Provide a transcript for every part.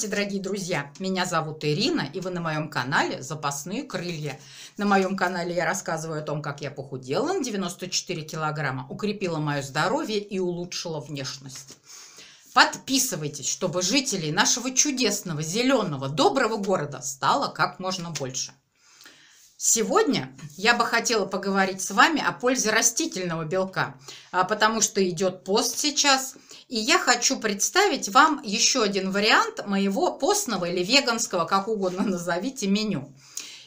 Здравствуйте, дорогие друзья! Меня зовут Ирина, и вы на моем канале «Запасные крылья». На моем канале я рассказываю о том, как я похудела на 94 килограмма, укрепила мое здоровье и улучшила внешность. Подписывайтесь, чтобы жителей нашего чудесного, зеленого, доброго города стало как можно больше. Сегодня я бы хотела поговорить с вами о пользе растительного белка, а, потому что идет пост сейчас, и я хочу представить вам еще один вариант моего постного или веганского, как угодно назовите, меню.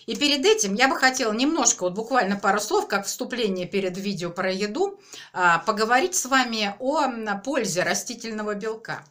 И перед этим я бы хотела немножко, вот буквально пару слов, как вступление перед видео про еду, а, поговорить с вами о пользе растительного белка.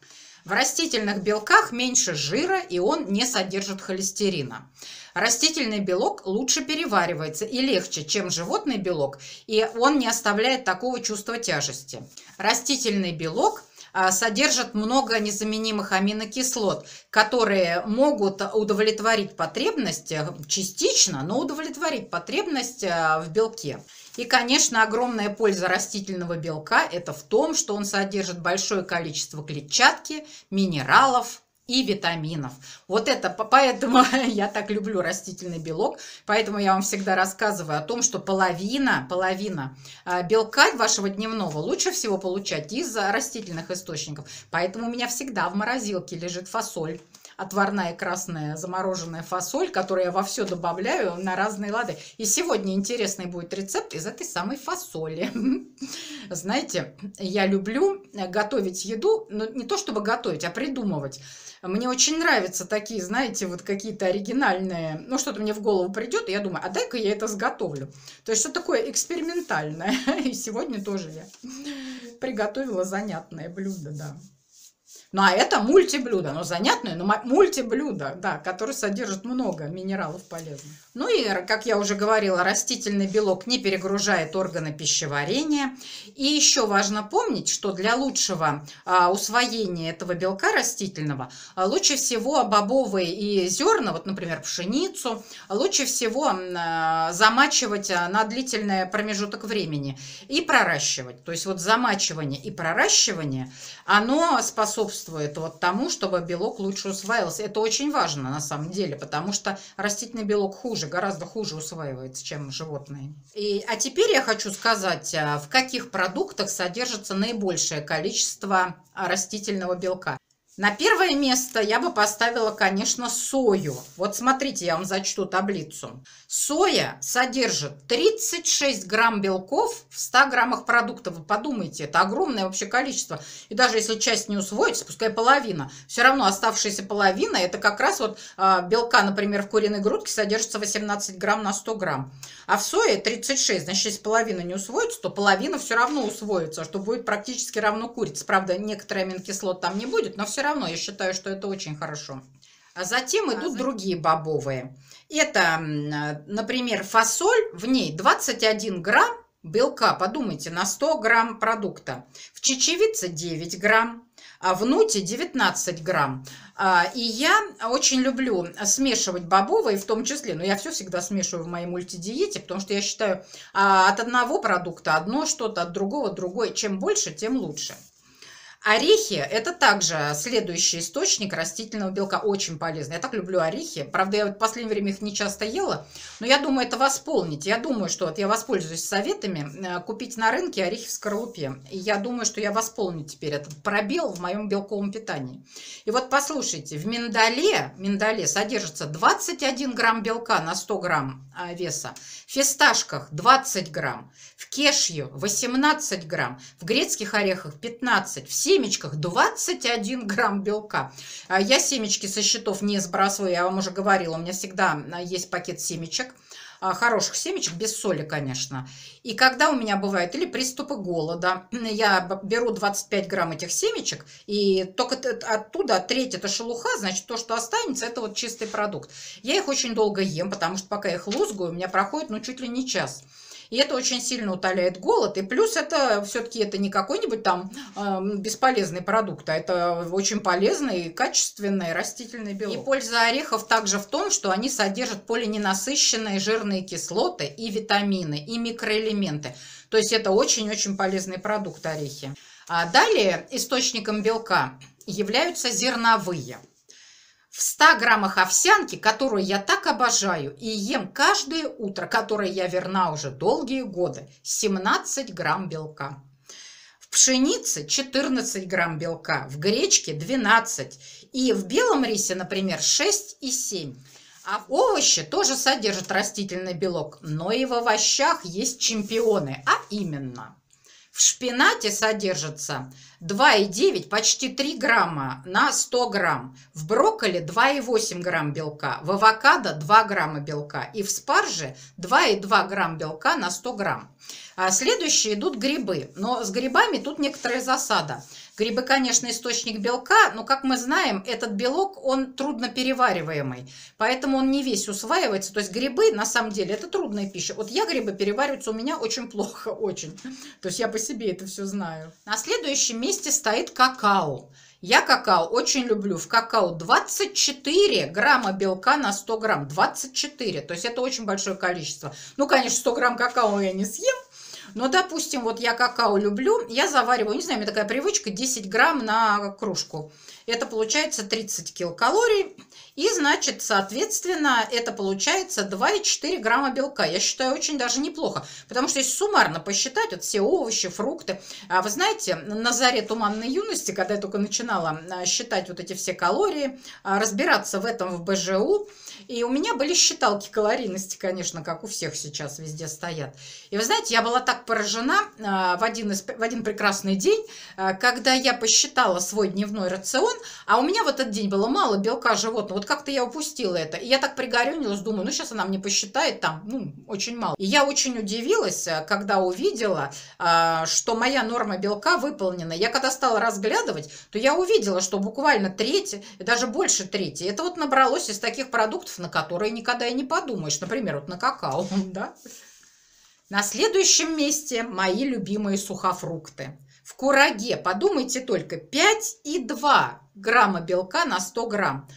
В растительных белках меньше жира, и он не содержит холестерина. Растительный белок лучше переваривается и легче, чем животный белок, и он не оставляет такого чувства тяжести. Растительный белок а, – содержит много незаменимых аминокислот, которые могут удовлетворить потребность частично, но удовлетворить потребность а, в белке. И, конечно, огромная польза растительного белка – это в том, что он содержит большое количество клетчатки, минералов, и витаминов. Вот это, поэтому я так люблю растительный белок, поэтому я вам всегда рассказываю о том, что половина, половина а, белка вашего дневного лучше всего получать из растительных источников. Поэтому у меня всегда в морозилке лежит фасоль отварная красная замороженная фасоль, которую я во все добавляю на разные лады. И сегодня интересный будет рецепт из этой самой фасоли. Знаете, я люблю э, готовить еду, но не то чтобы готовить, а придумывать. Мне очень нравятся такие, знаете, вот какие-то оригинальные, ну что-то мне в голову придет, и я думаю, а дай-ка я это сготовлю. То есть что такое экспериментальное. И сегодня тоже я приготовила занятное блюдо, да. Ну, а это мультиблюдо. Оно занятное, но мультиблюдо, да, которое содержит много минералов полезных. Ну и, как я уже говорила, растительный белок не перегружает органы пищеварения. И еще важно помнить, что для лучшего а, усвоения этого белка растительного а, лучше всего бобовые и зерна, вот, например, пшеницу, лучше всего а, замачивать а, на длительный промежуток времени и проращивать. То есть вот замачивание и проращивание, оно способствует способствует вот тому, чтобы белок лучше усваивался. Это очень важно на самом деле, потому что растительный белок хуже, гораздо хуже усваивается, чем животные. И, а теперь я хочу сказать, а, в каких продуктах содержится наибольшее количество а, растительного белка. На первое место я бы поставила, конечно, сою. Вот смотрите, я вам зачту таблицу. Соя содержит 36 грамм белков в 100 граммах продуктов. Вы подумайте, это огромное вообще количество. И даже если часть не усвоится, пускай половина, все равно оставшаяся половина, это как раз вот а, белка, например, в куриной грудке содержится 18 грамм на 100 грамм. А в сое 36, значит, если половина не усвоится, то половина все равно усвоится, что будет практически равно курице. Правда, некоторые аминокислот там не будет, но все все равно я считаю, что это очень хорошо. А затем а идут а затем... другие бобовые. Это, э, например, фасоль, в ней 21 грамм белка, подумайте, на 100 грамм продукта. В чечевице 9 грамм, а в нуте 19 грамм. А, и я очень люблю смешивать бобовые, в том числе, но я все всегда смешиваю в моей мультидиете, потому что я считаю, а, от одного продукта одно что-то, от другого другое. Чем больше, тем лучше. Орехи – это также следующий источник растительного белка, очень полезный. Я так люблю орехи. Правда, я вот в последнее время их не часто ела, но я думаю, это восполнить. Я думаю, что вот я воспользуюсь советами э, купить на рынке орехи в скорлупе. И я думаю, что я восполню теперь этот пробел в моем белковом питании. И вот послушайте, в миндале, миндале содержится 21 грамм белка на 100 грамм э, веса, в фисташках 20 грамм, в кешью 18 грамм, в грецких орехах 15, Все семечках 21 грамм белка. А, я семечки со счетов не сбрасываю, я вам уже говорила, у меня всегда а, есть пакет семечек а, хороших семечек, без соли, конечно. И когда у меня бывают или приступы голода, я беру 25 грамм этих семечек, и только оттуда треть это шелуха, значит, то, что останется, это вот чистый продукт. Я их очень долго ем, потому что пока я их лузгаю, у меня проходит, ну, чуть ли не час. И это очень сильно утоляет голод. И плюс это все-таки это не какой-нибудь там э, бесполезный продукт, а это очень полезный и качественный растительный белок. И польза орехов также в том, что они содержат полиненасыщенные жирные кислоты и витамины, и микроэлементы. То есть это очень-очень полезный продукт орехи. А далее источником белка являются зерновые – в 100 граммах овсянки, которую я так обожаю и ем каждое утро, которое я верна уже долгие годы, 17 грамм белка. В пшенице 14 грамм белка, в гречке 12 и в белом рисе, например, 6 и 7. А овощи тоже содержат растительный белок, но и в овощах есть чемпионы, а именно в шпинате содержится 2,9, почти 3 грамма на 100 грамм. В брокколи 2,8 грамм белка, в авокадо 2 грамма белка и в спарже 2,2 грамм белка на 100 грамм. А следующие идут грибы, но с грибами тут некоторая засада. Грибы, конечно, источник белка, но, как мы знаем, этот белок, он трудно перевариваемый, поэтому он не весь усваивается. То есть грибы, на самом деле, это трудная пища. Вот я грибы перевариваются у меня очень плохо, очень. То есть я по себе это все знаю. На следующем месте месте стоит какао. Я какао очень люблю. В какао 24 грамма белка на 100 грамм. 24. То есть это очень большое количество. Ну, конечно, 100 грамм какао я не съем. Но, допустим, вот я какао люблю, я завариваю, не знаю, у меня такая привычка, 10 грамм на кружку. Это получается 30 килокалорий. И, значит, соответственно, это получается 2,4 грамма белка. Я считаю, очень даже неплохо. Потому что если суммарно посчитать, вот все овощи, фрукты. а Вы знаете, на заре туманной юности, когда я только начинала а, считать вот эти все калории, а, разбираться в этом в БЖУ, и у меня были считалки калорийности, конечно, как у всех сейчас везде стоят. И вы знаете, я была так поражена а, в один, из, в один прекрасный день, когда я посчитала свой дневной рацион, миллион, а у меня в этот день было мало белка животного. Вот как-то я упустила это. И я так пригорюнилась, думаю, ну сейчас она мне посчитает там, ну, очень мало. И я очень удивилась, э, когда увидела, э, что моя норма белка выполнена. Я когда стала разглядывать, то я увидела, что буквально треть, даже больше трети, это вот набралось из таких продуктов, на которые никогда и не подумаешь. Например, вот на какао, да? На следующем месте мои любимые сухофрукты. В кураге, подумайте только, 5 и 2 грамма белка на 100 грамм.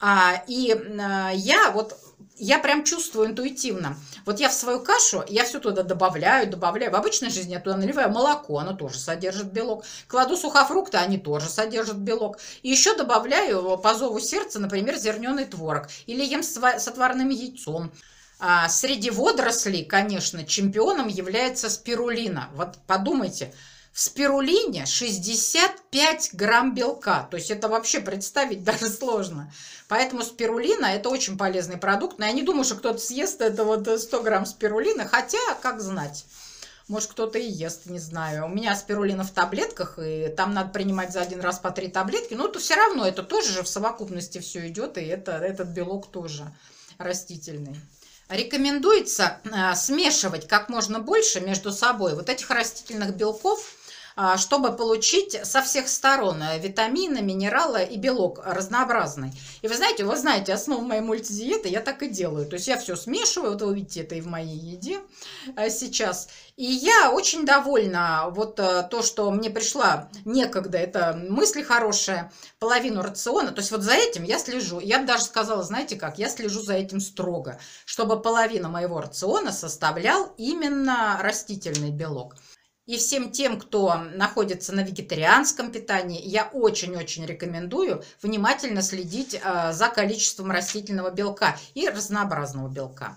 А, и а, я вот я прям чувствую интуитивно. Вот я в свою кашу, я все туда добавляю, добавляю. В обычной жизни я туда наливаю молоко, оно тоже содержит белок. Кладу сухофрукты, они тоже содержат белок. И еще добавляю по зову сердца, например, зерненый творог. Или ем с отварным яйцом. А среди водорослей, конечно, чемпионом является спирулина. Вот подумайте – в спирулине 65 грамм белка. То есть это вообще представить даже сложно. Поэтому спирулина – это очень полезный продукт. Но я не думаю, что кто-то съест это вот 100 э, грамм спирулины, хотя, как знать. Может, кто-то и ест, не знаю. У меня спирулина в таблетках, и там надо принимать за один раз по три таблетки. Но ну, то все равно это тоже же в совокупности все идет, и это, этот белок тоже растительный. Рекомендуется э, смешивать как можно больше между собой вот этих растительных белков а, чтобы получить со всех сторон э, витамины, минералы и белок разнообразный. И вы знаете, вы знаете, основу моей мультидиеты я так и делаю. То есть я все смешиваю, вот вы видите это и в моей еде э, сейчас. И я очень довольна вот э, то, что мне пришла некогда, это мысли хорошая половину рациона. То есть вот за этим я слежу. Я бы даже сказала, знаете как, я слежу за этим строго, чтобы половина моего рациона составлял именно растительный белок. И всем тем, кто находится на вегетарианском питании, я очень-очень рекомендую внимательно следить э, за количеством растительного белка и разнообразного белка.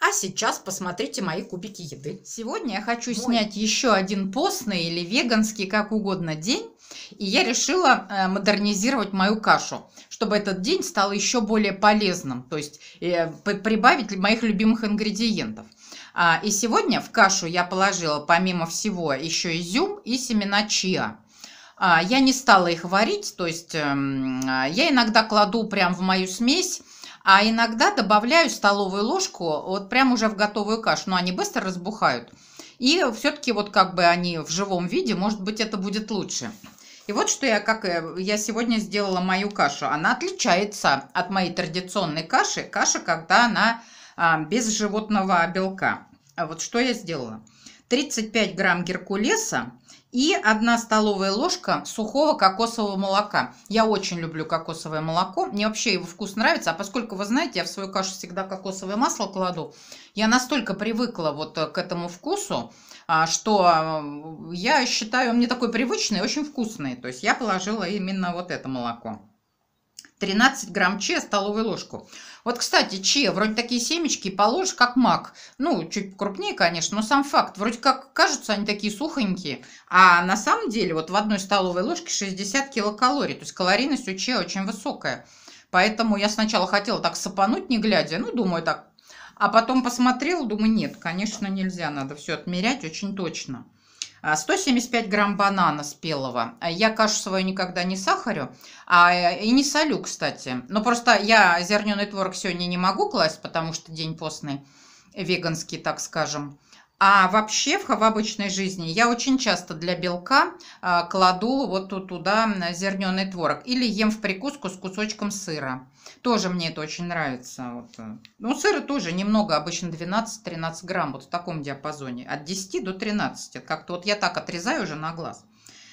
А сейчас посмотрите мои кубики еды. Сегодня я хочу Мой. снять еще один постный или веганский, как угодно, день и я решила э, модернизировать мою кашу, чтобы этот день стал еще более полезным, то есть э, прибавить моих любимых ингредиентов. А, и сегодня в кашу я положила помимо всего еще изюм и семена чиа. А, я не стала их варить, то есть эм, я иногда кладу прям в мою смесь, а иногда добавляю столовую ложку вот прям уже в готовую кашу, но они быстро разбухают. И все-таки вот как бы они в живом виде, может быть, это будет лучше. И вот что я, как я сегодня сделала мою кашу. Она отличается от моей традиционной каши. Каша, когда она а, без животного белка. А вот что я сделала. 35 грамм геркулеса и 1 столовая ложка сухого кокосового молока. Я очень люблю кокосовое молоко. Мне вообще его вкус нравится. А поскольку, вы знаете, я в свою кашу всегда кокосовое масло кладу, я настолько привыкла вот э, к этому вкусу, а, что а, я считаю, мне такой привычный, очень вкусный. То есть я положила именно вот это молоко. 13 грамм че, столовую ложку. Вот, кстати, че, вроде такие семечки положишь, как мак. Ну, чуть крупнее, конечно, но сам факт. Вроде как кажутся они такие сухонькие, а на самом деле вот в одной столовой ложке 60 килокалорий. То есть калорийность у че очень высокая. Поэтому я сначала хотела так сапануть, не глядя. Ну, думаю, так а потом посмотрел, думаю, нет, конечно, нельзя, надо все отмерять очень точно. 175 а, грамм банана спелого. А, я кашу свою никогда не сахарю а, и не солю, кстати. Но просто я зерненый творог сегодня не могу класть, потому что день постный, веганский, так скажем. А вообще в обычной жизни я очень часто для белка а, кладу вот туда зерненый творог или ем в прикуску с кусочком сыра. Тоже мне это очень нравится. Вот. Э. Ну, сыра тоже немного, обычно 12-13 грамм, вот в таком диапазоне. От 10 до 13. как-то вот я так отрезаю уже на глаз.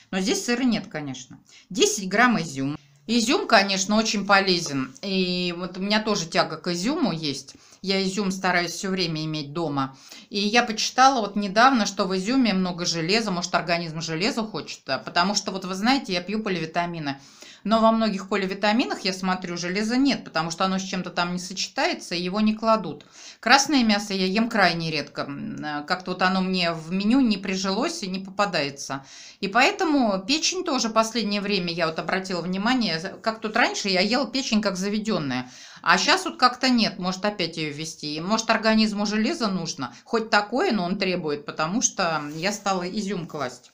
Но здесь сыра нет, конечно. 10 грамм изюм. Изюм, конечно, очень полезен. И вот у меня тоже тяга к изюму есть. Я изюм стараюсь все время иметь дома. И я почитала вот недавно, что в изюме много железа. Может, организм железа хочет. Потому что, вот вы знаете, я пью поливитамины. Но во многих поливитаминах, я смотрю, железа нет, потому что оно с чем-то там не сочетается, его не кладут. Красное мясо я ем крайне редко. Э, как-то вот оно мне в меню не прижилось и не попадается. И поэтому печень тоже последнее время я вот обратила внимание, как тут раньше я ела печень как заведенная. А сейчас вот как-то нет, может опять ее ввести. Может организму железа нужно, хоть такое, но он требует, потому что я стала изюм класть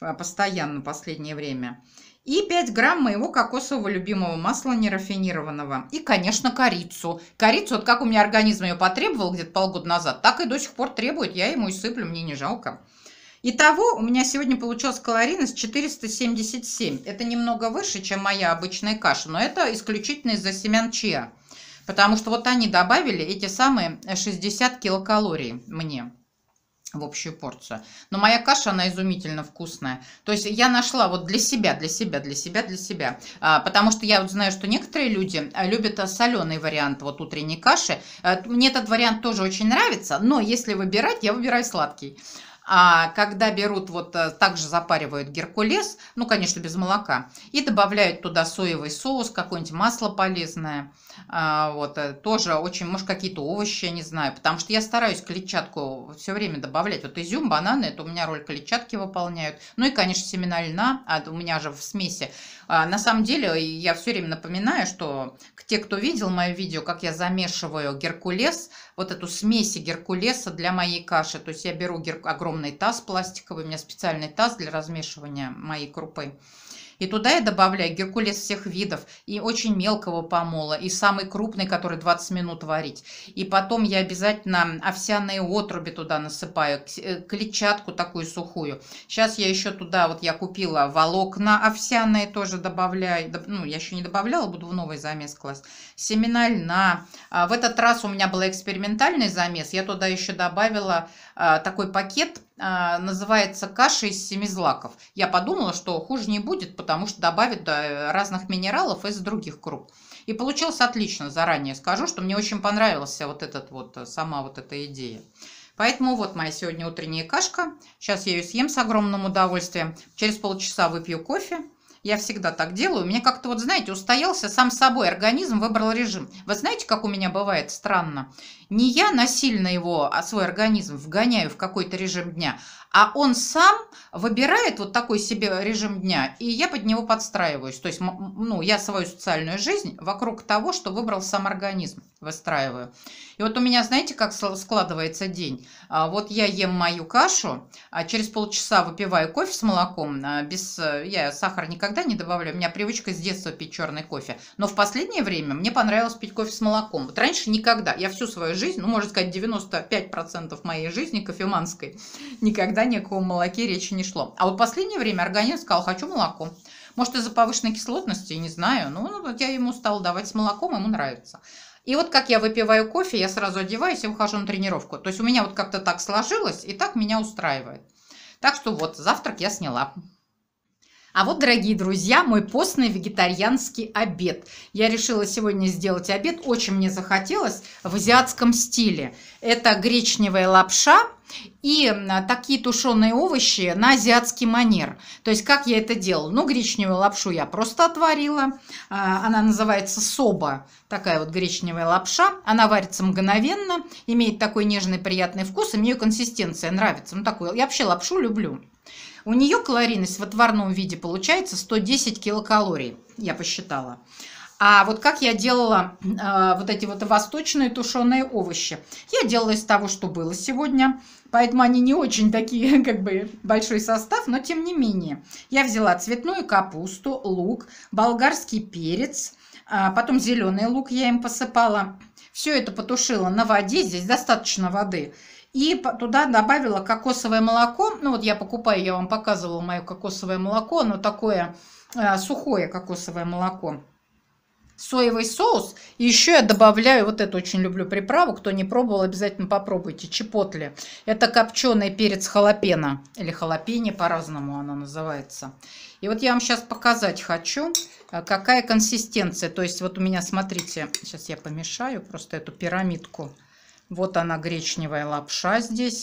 э, постоянно последнее время и 5 грамм моего кокосового любимого масла нерафинированного. И, конечно, корицу. Корицу, вот как у меня организм ее потребовал где-то полгода назад, так и до сих пор требует. Я ему и сыплю, мне не жалко. Итого у меня сегодня получилась калорийность 477. Это немного выше, чем моя обычная каша, но это исключительно из-за семян чиа. Потому что вот они добавили эти самые 60 килокалорий мне в общую порцию. Но моя каша, она изумительно вкусная. То есть я нашла вот для себя, для себя, для себя, для себя. А, потому что я вот знаю, что некоторые люди а, любят а, соленый вариант вот утренней каши. А, мне этот вариант тоже очень нравится, но если выбирать, я выбираю сладкий. А когда берут, вот э, также запаривают геркулес, ну, конечно, без молока, и добавляют туда соевый соус, какое-нибудь масло полезное, а, вот, э, тоже очень, может, какие-то овощи, я не знаю, потому что я стараюсь клетчатку все время добавлять. Вот изюм, бананы, это у меня роль клетчатки выполняют, ну и, конечно, семена льна, а у меня же в смеси а, на самом деле, я все время напоминаю, что те, кто видел мое видео, как я замешиваю геркулес, вот эту смесь геркулеса для моей каши. То есть я беру огромный таз пластиковый, у меня специальный таз для размешивания моей крупы. И туда я добавляю геркулес всех видов, и очень мелкого помола, и самый крупный, который 20 минут варить. И потом я обязательно овсяные отруби туда насыпаю, э, клетчатку такую сухую. Сейчас я еще туда, вот я купила волокна овсяные тоже добавляю. Ну, я еще не добавляла, буду в новый замес класть. Семена льна. А в этот раз у меня был экспериментальный замес. Я туда еще добавила а, такой пакет а, называется каша из семизлаков. Я подумала, что хуже не будет, потому что добавят разных минералов из других круп. И получилось отлично, заранее скажу, что мне очень понравилась вот этот вот, сама вот эта идея. Поэтому вот моя сегодня утренняя кашка. Сейчас я ее съем с огромным удовольствием. Через полчаса выпью кофе. Я всегда так делаю. Мне как-то вот, знаете, устоялся сам собой. Организм выбрал режим. Вы знаете, как у меня бывает странно? Не я насильно его, а свой организм вгоняю в какой-то режим дня, а он сам выбирает вот такой себе режим дня, и я под него подстраиваюсь. То есть, ну, я свою социальную жизнь вокруг того, что выбрал сам организм, выстраиваю. И вот у меня, знаете, как складывается день? А, вот я ем мою кашу, а через полчаса выпиваю кофе с молоком, а без, э, я сахар никогда не добавляю, у меня привычка с детства пить черный кофе. Но в последнее время мне понравилось пить кофе с молоком. Вот раньше никогда, я всю свою жизнь, ну, можно сказать, 95% моей жизни кофеманской, никогда ни о каком молоке речи не шло. А вот в последнее время организм сказал, хочу молоко. Может, из-за повышенной кислотности, не знаю. Ну, вот я ему стала давать с молоком, ему нравится. И вот как я выпиваю кофе, я сразу одеваюсь и выхожу на тренировку. То есть у меня вот как-то так сложилось, и так меня устраивает. Так что вот, завтрак я сняла. А вот, дорогие друзья, мой постный вегетарианский обед. Я решила сегодня сделать обед, очень мне захотелось, в азиатском стиле. Это гречневая лапша и такие тушеные овощи на азиатский манер. То есть, как я это делала? Ну, гречневую лапшу я просто отварила. А, она называется соба, такая вот гречневая лапша. Она варится мгновенно, имеет такой нежный приятный вкус, и мне ее консистенция нравится. Ну, такой. я вообще лапшу люблю. У нее калорийность в отварном виде получается 110 килокалорий, я посчитала. А вот как я делала э, вот эти вот восточные тушеные овощи. Я делала из того, что было сегодня. Поэтому они не очень такие, как бы, большой состав, но тем не менее. Я взяла цветную капусту, лук, болгарский перец, э, потом зеленый лук я им посыпала. Все это потушила на воде, здесь достаточно воды и туда добавила кокосовое молоко. Ну вот я покупаю, я вам показывала мое кокосовое молоко, оно такое э, сухое кокосовое молоко. Соевый соус. И еще я добавляю, вот это очень люблю приправу, кто не пробовал, обязательно попробуйте, чепотли. Это копченый перец халапена или халапени, по-разному она называется. И вот я вам сейчас показать хочу, э, какая консистенция. То есть вот у меня, смотрите, сейчас я помешаю просто эту пирамидку. Вот она, гречневая лапша здесь.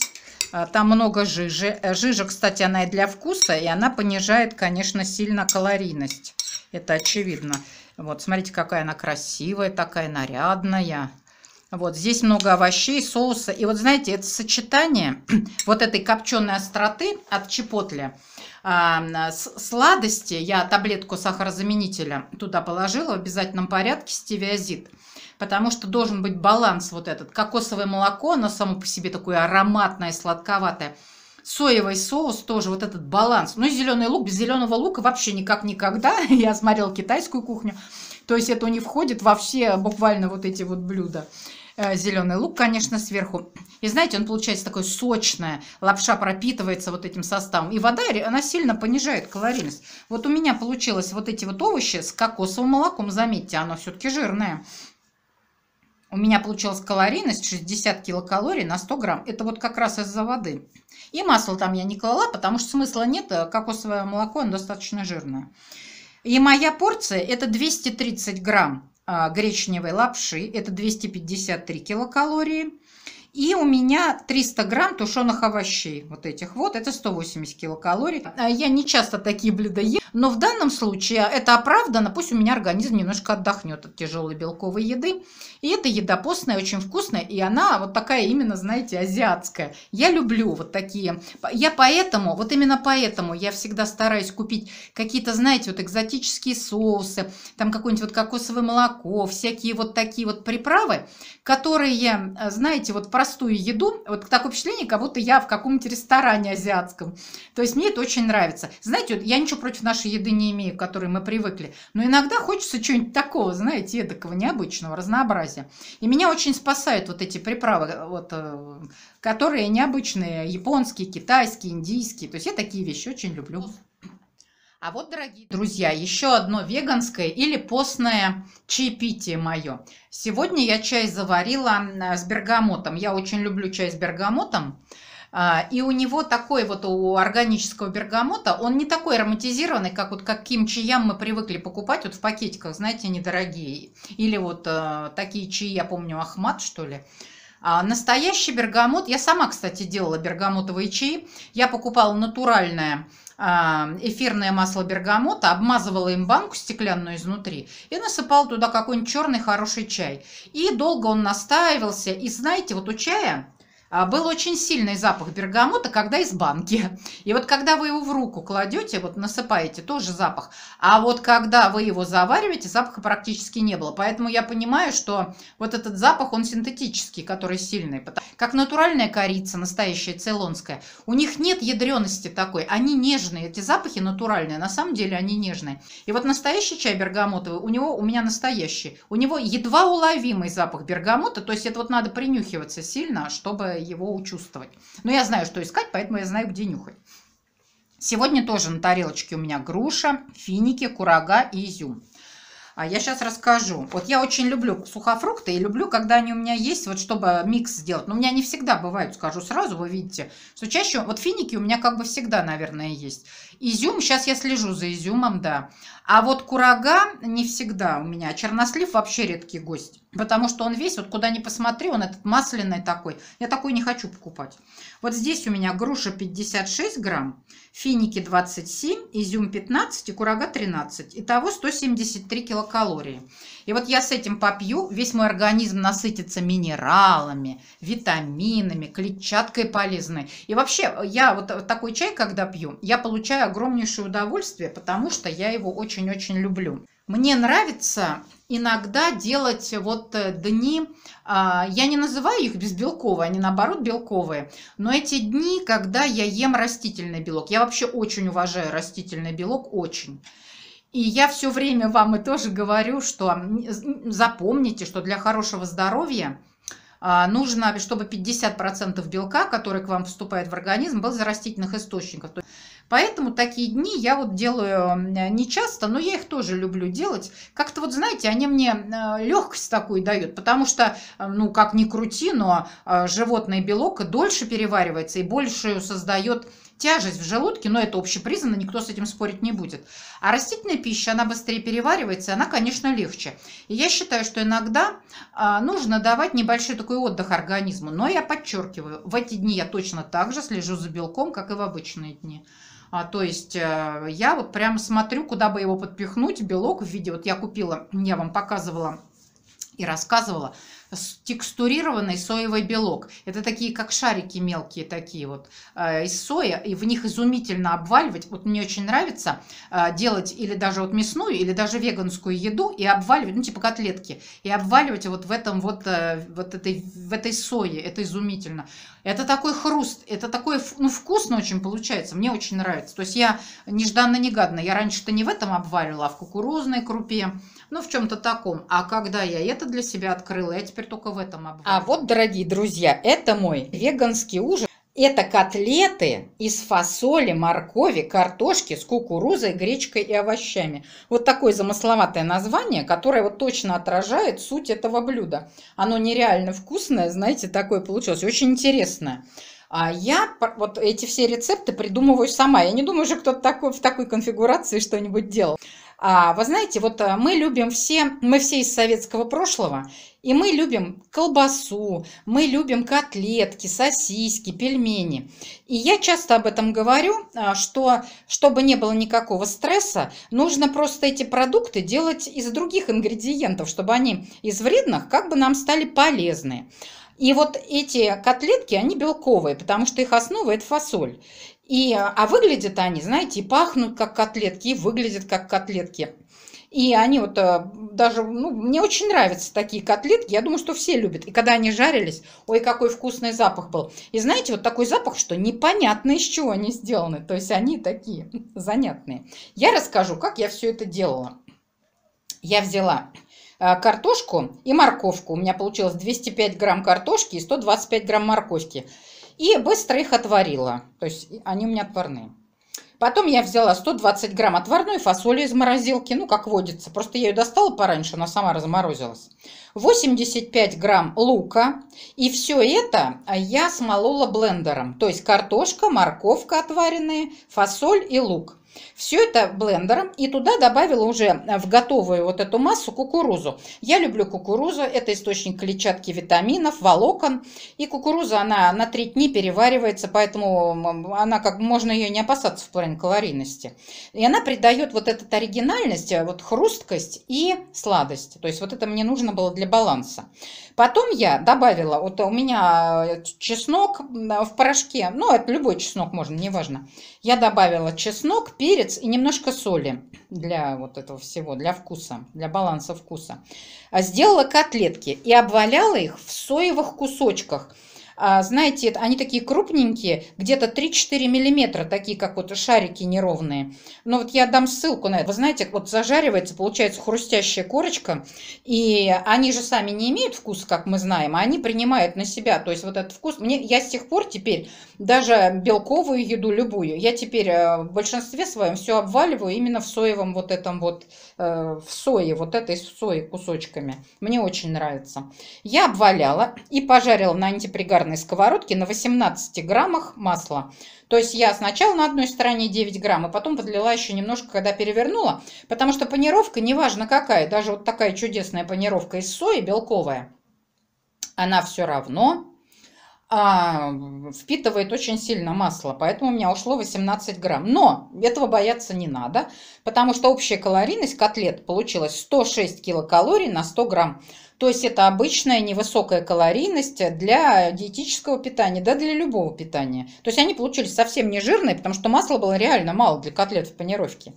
А, там много жижи. Э, жижа, кстати, она и для вкуса, и она понижает, конечно, сильно калорийность. Это очевидно. Вот, смотрите, какая она красивая, такая нарядная. Вот, здесь много овощей, соуса. И вот, знаете, это сочетание вот этой копченой остроты от чепотля а, с сладости. Я таблетку сахарозаменителя туда положила в обязательном порядке, стевиазид потому что должен быть баланс вот этот. Кокосовое молоко, оно само по себе такое ароматное, сладковатое. Соевый соус тоже, вот этот баланс. Ну и зеленый лук, без зеленого лука вообще никак никогда. Я смотрела китайскую кухню, то есть это у них входит во все буквально вот эти вот блюда э, зеленый лук, конечно, сверху. И знаете, он получается такой сочная, лапша пропитывается вот этим составом. И вода, она сильно понижает калорийность. Вот у меня получилось вот эти вот овощи с кокосовым молоком, заметьте, оно все-таки жирное у меня получилась калорийность 60 килокалорий на 100 грамм. Это вот как раз из-за воды. И масло там я не клала, потому что смысла нет. Э, кокосовое молоко, оно достаточно жирное. И моя порция – это 230 грамм а, гречневой лапши. Это 253 килокалории. И у меня 300 грамм тушеных овощей, вот этих вот, это 180 килокалорий. А, я не часто такие блюда ем, но в данном случае это оправдано, пусть у меня организм немножко отдохнет от тяжелой белковой еды. И эта еда постная, очень вкусная, и она вот такая именно, знаете, азиатская. Я люблю вот такие. Я поэтому, вот именно поэтому я всегда стараюсь купить какие-то, знаете, вот экзотические соусы, там какое-нибудь вот кокосовое молоко, всякие вот такие вот приправы, которые, э, знаете, вот простую еду, вот такое впечатление, как будто я в каком-нибудь ресторане азиатском. То есть мне это очень нравится. Знаете, вот я ничего против нашей еды не имею, к которой мы привыкли, но иногда хочется чего-нибудь такого, знаете, эдакого необычного, разнообразия согласия. И меня очень спасают вот эти приправы, вот, э, которые необычные, японские, китайские, индийские. То есть я такие вещи очень люблю. А вот, дорогие друзья, еще одно веганское или постное чаепитие мое. Сегодня я чай заварила с бергамотом. Я очень люблю чай с бергамотом. А, и у него такой вот у органического бергамота, он не такой ароматизированный, как вот как кимчиям мы привыкли покупать вот в пакетиках, знаете, недорогие. Или вот э, такие чаи, я помню, Ахмат, что ли. А настоящий бергамот, я сама, кстати, делала бергамотовые чаи. Я покупала натуральное а, эфирное масло бергамота, обмазывала им банку стеклянную изнутри и насыпала туда какой-нибудь черный хороший чай. И долго он настаивался. И знаете, вот у чая а, был очень сильный запах бергамота, когда из банки. И вот когда вы его в руку кладете, вот насыпаете, тоже запах. А вот когда вы его завариваете, запаха практически не было. Поэтому я понимаю, что вот этот запах, он синтетический, который сильный. Как натуральная корица, настоящая цейлонская, у них нет ядрености такой. Они нежные, эти запахи натуральные, на самом деле они нежные. И вот настоящий чай бергамотовый, у него, у меня настоящий, у него едва уловимый запах бергамота, то есть это вот надо принюхиваться сильно, чтобы его учувствовать. Но я знаю, что искать, поэтому я знаю, где нюхать. Сегодня тоже на тарелочке у меня груша, финики, курага и изюм. А я сейчас расскажу. Вот я очень люблю сухофрукты и люблю, когда они у меня есть, вот чтобы микс сделать. Но у меня не всегда бывают, скажу сразу, вы видите, что чаще вот финики у меня как бы всегда, наверное, есть. Изюм, сейчас я слежу за изюмом, да. А вот курага не всегда у меня. Чернослив вообще редкий гость. Потому что он весь, вот куда ни посмотри, он этот масляный такой. Я такой не хочу покупать. Вот здесь у меня груша 56 грамм, финики 27, изюм 15 и курага 13. Итого 173 килокалории. И вот я с этим попью, весь мой организм насытится минералами, витаминами, клетчаткой полезной. И вообще, я вот такой чай, когда пью, я получаю огромнейшее удовольствие, потому что я его очень-очень люблю. Мне нравится иногда делать вот э, дни, а, я не называю их безбелковые, они наоборот белковые, но эти дни, когда я ем растительный белок, я вообще очень уважаю растительный белок, очень. И я все время вам и тоже говорю, что запомните, что для хорошего здоровья а, нужно, чтобы 50% белка, который к вам вступает в организм, был из растительных источников. Поэтому такие дни я вот делаю не часто, но я их тоже люблю делать. Как-то вот, знаете, они мне а, легкость такую дают, потому что, а, ну, как ни крути, но животный белок дольше переваривается и больше создает тяжесть в желудке, но это общепризнано, никто с этим спорить не будет. А растительная пища, она быстрее переваривается, она, конечно, легче. И я считаю, что иногда а, нужно давать небольшой такой отдых организму. Но я подчеркиваю, в эти дни я точно так же слежу за белком, как и в обычные дни. А, то есть а, я вот прям смотрю, куда бы его подпихнуть, белок в виде, вот я купила, я вам показывала и рассказывала, текстурированный соевый белок. Это такие, как шарики мелкие такие вот э, из соя, и в них изумительно обваливать. Вот мне очень нравится э, делать или даже вот мясную, или даже веганскую еду и обваливать, ну типа котлетки, и обваливать вот в этом вот, э, вот этой, в этой сое. Это изумительно. Это такой хруст, это такой, ну вкусно очень получается, мне очень нравится. То есть я нежданно негадно я раньше-то не в этом обваривала, а в кукурузной крупе, ну, в чем-то таком. А когда я это для себя открыла, я теперь только в этом обвалилась. А вот, дорогие друзья, это мой веганский ужин. Это котлеты из фасоли, моркови, картошки с кукурузой, гречкой и овощами. Вот такое замысловатое название, которое вот точно отражает суть этого блюда. Оно нереально вкусное, знаете, такое получилось, очень интересное. А я вот эти все рецепты придумываю сама. Я не думаю, что кто-то такой, в такой конфигурации что-нибудь делал. А, вы знаете, вот э, мы любим все, мы все из советского прошлого, и мы любим колбасу, мы любим котлетки, сосиски, пельмени. И я часто об этом говорю, а, что чтобы не было никакого стресса, нужно просто эти продукты делать из других ингредиентов, чтобы они из вредных как бы нам стали полезны. И вот эти котлетки, они белковые, потому что их основа – это фасоль. И, а, а выглядят они, знаете, и пахнут как котлетки, и выглядят как котлетки. И они вот а, даже, ну, мне очень нравятся такие котлетки, я думаю, что все любят. И когда они жарились, ой, какой вкусный запах был. И знаете, вот такой запах, что непонятно, из чего они сделаны. То есть они такие занятные. Я расскажу, как я все это делала. Я взяла а, картошку и морковку. У меня получилось 205 грамм картошки и 125 грамм морковки и быстро их отварила. То есть они у меня отварные. Потом я взяла 120 грамм отварной фасоли из морозилки, ну, как водится. Просто я ее достала пораньше, она сама разморозилась. 85 грамм лука. И все это я смолола блендером. То есть картошка, морковка отваренные, фасоль и лук. Все это блендером и туда добавила уже в готовую вот эту массу кукурузу. Я люблю кукурузу, это источник клетчатки витаминов, волокон. И кукуруза, она на три дни переваривается, поэтому она как можно ее не опасаться в плане калорийности. И она придает вот этот оригинальность, э, вот хрусткость и сладость. То есть вот это мне нужно было для баланса. Потом я добавила, вот у меня э, чеснок в порошке, ну, это любой чеснок можно, неважно. Я добавила чеснок, перец и немножко соли для вот этого всего, для вкуса, для баланса вкуса. Сделала котлетки и обваляла их в соевых кусочках – а, знаете, они такие крупненькие, где-то 3-4 миллиметра, такие как вот шарики неровные. Но вот я дам ссылку на это. Вы знаете, вот зажаривается, получается хрустящая корочка, и они же сами не имеют вкуса, как мы знаем, а они принимают на себя. То есть вот этот вкус, мне, я с тех пор теперь даже белковую еду любую, я теперь э, в большинстве своем все обваливаю именно в соевом вот этом вот, э, в сое, вот этой сои кусочками. Мне очень нравится. Я обваляла и пожарила на антипригарном сахарной сковородки на 18 граммах масла. То есть я сначала на одной стороне 9 грамм, а потом подлила еще немножко, когда перевернула, потому что панировка, неважно какая, даже вот такая чудесная панировка из сои белковая, она все равно а, впитывает очень сильно масло, поэтому у меня ушло 18 грамм. Но этого бояться не надо, потому что общая калорийность котлет получилась 106 килокалорий на 100 грамм. То есть это обычная невысокая калорийность для диетического питания, да для любого питания. То есть они получились совсем не жирные, потому что масла было реально мало для котлет в панировке.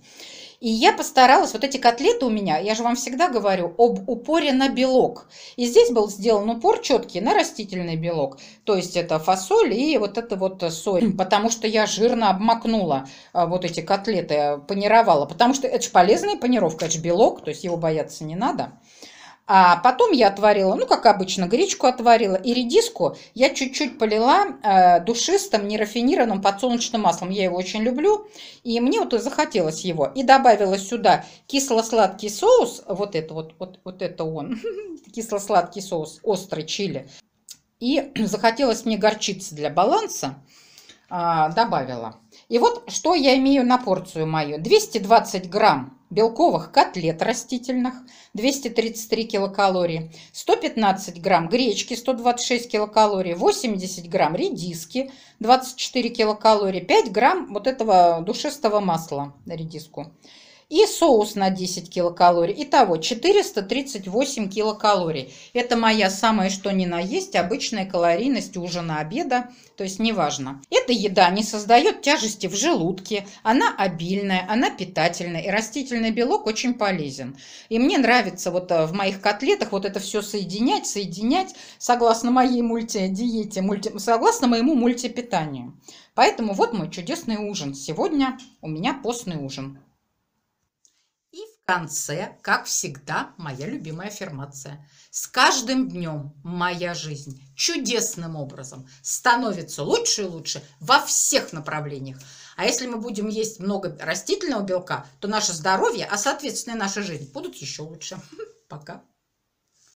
И я постаралась, вот эти котлеты у меня, я же вам всегда говорю об упоре на белок. И здесь был сделан упор четкий на растительный белок. То есть это фасоль и вот это вот соль. Потому что я жирно обмакнула а, вот эти котлеты, э, панировала. Потому что это же полезная панировка, это же белок, то есть его бояться не надо. А потом я отварила, ну, как обычно, гречку отварила и редиску я чуть-чуть полила э, душистым, нерафинированным подсолнечным маслом. Я его очень люблю, и мне вот и захотелось его. И добавила сюда кисло-сладкий соус, вот это вот, вот, вот это он, кисло-сладкий соус, острый чили. И захотелось мне горчицы для баланса, э, добавила. И вот что я имею на порцию мою. 220 грамм белковых котлет растительных 233 килокалории, 115 грамм гречки 126 килокалорий, 80 грамм редиски 24 килокалории, 5 грамм вот этого душистого масла на редиску и соус на 10 килокалорий. Итого 438 килокалорий. Это моя самая что ни на есть обычная калорийность ужина, обеда, то есть неважно. Эта еда не создает тяжести в желудке, она обильная, она питательная, и растительный белок очень полезен. И мне нравится вот э, в моих котлетах вот это все соединять, соединять, согласно моей мультидиете, мульти, согласно моему мультипитанию. Поэтому вот мой чудесный ужин. Сегодня у меня постный ужин конце, как всегда, моя любимая аффирмация. С каждым днем моя жизнь чудесным образом становится лучше и лучше во всех направлениях. А если мы будем есть много растительного белка, то наше здоровье, а соответственно и наша жизнь будут еще лучше. Пока.